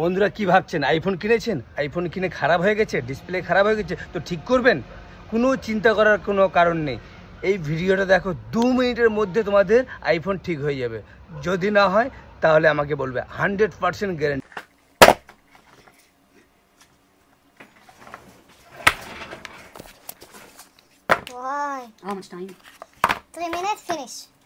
বন্ধুরা কি ভাবছেন আইফোন কিনেছেন আইফোন কিনে খারাপ হয়ে গেছে ডিসপ্লে খারাপ হয়ে গেছে তো ঠিক করবেন কোনো চিন্তা করার কোনো কারণ নেই এই ভিডিওটা দেখো দু মিনিটের মধ্যে তোমাদের আইফোন ঠিক হয়ে যাবে যদি না হয় তাহলে আমাকে বলবে hundred percent guarantee Three minutes, finish.